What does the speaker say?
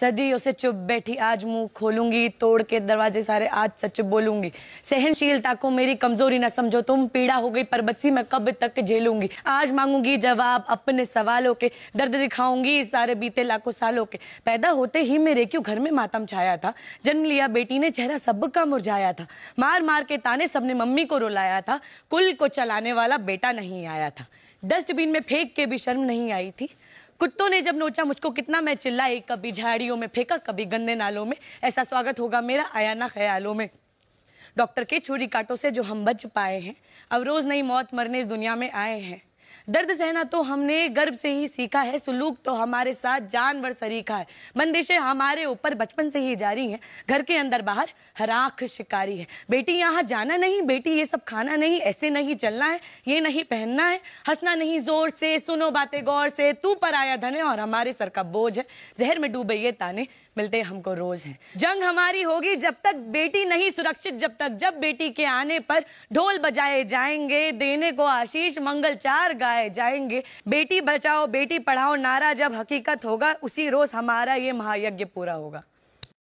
सदियों से चुप बैठी आज मुंह खोलूंगी तोड़ के दरवाजे सारे आज सच बोलूंगी सहनशीलता को मेरी कमजोरी ना समझो तुम पीड़ा हो गई पर बच्ची मैं कब तक झेलूंगी आज मांगूंगी जवाब अपने सवालों के दर्द दिखाऊंगी सारे बीते लाखों सालों के पैदा होते ही मेरे क्यों घर में मातम छाया था जन्म लिया बेटी ने चेहरा सबका मुरझाया था मार मार के ताने सबने मम्मी को रुलाया था कुल को चलाने वाला बेटा नहीं आया था डस्टबिन में फेंक के भी शर्म नहीं आई थी कुत्तों ने जब नोचा मुझको कितना मैं चिल्लाई कभी झाड़ियों में फेंका कभी गंदे नालों में ऐसा स्वागत होगा मेरा आया ना ख्यालों में डॉक्टर के छुरी काटों से जो हम बच पाए हैं अब रोज नई मौत मरने इस दुनिया में आए हैं दर्द सहना तो हमने गर्भ से ही सीखा है सुलूक तो हमारे साथ जानवर सरीखा है बंदिशें हमारे ऊपर बचपन से ही जारी हैं घर के अंदर बाहर हराख शिकारी है बेटी यहाँ जाना नहीं बेटी ये सब खाना नहीं ऐसे नहीं चलना है ये नहीं पहनना है हंसना नहीं जोर से सुनो बातें गौर से तू पर आया धन है और हमारे सर का बोझ है जहर में डूबे ये ताने मिलते हमको रोज है जंग हमारी होगी जब तक बेटी नहीं सुरक्षित जब तक जब बेटी के आने पर ढोल बजाए जाएंगे देने को आशीष मंगल चार गाय लाए जाएंगे बेटी बचाओ बेटी पढ़ाओ नारा जब हकीकत होगा उसी रोज हमारा ये महायज्ञ पूरा होगा